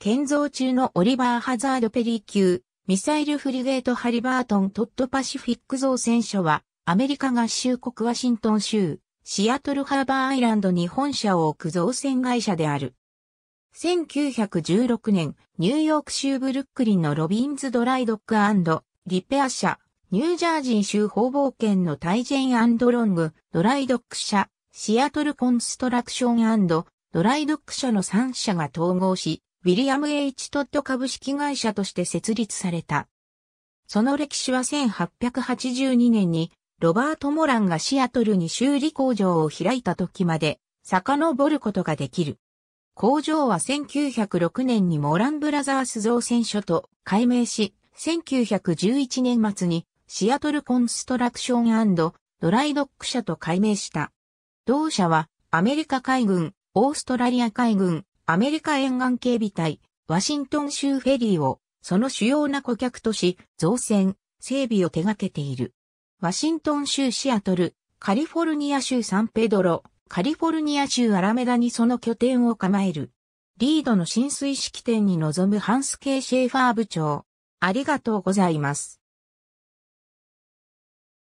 建造中のオリバー・ハザード・ペリー級、ミサイルフリゲート・ハリバートン・トッド・パシフィック造船所は、アメリカ合衆国ワシントン州、シアトルハーバーアイランドに本社を置く造船会社である。1916年、ニューヨーク州ブルックリンのロビンズドライドックリペア社、ニュージャージー州方防圏のタイジェンロング、ドライドック社、シアトルコンストラクションドライドック社の3社が統合し、ウィリアム・ H・ トッド株式会社として設立された。その歴史は1882年にロバート・モランがシアトルに修理工場を開いた時まで遡ることができる。工場は1906年にモランブラザース造船所と改名し、1911年末にシアトルコンストラクションドライドック社と改名した。同社はアメリカ海軍、オーストラリア海軍、アメリカ沿岸警備隊、ワシントン州フェリーを、その主要な顧客とし、造船、整備を手掛けている。ワシントン州シアトル、カリフォルニア州サンペドロ、カリフォルニア州アラメダにその拠点を構える。リードの浸水式典に臨むハンス・ケイ・シェーファー部長。ありがとうございます。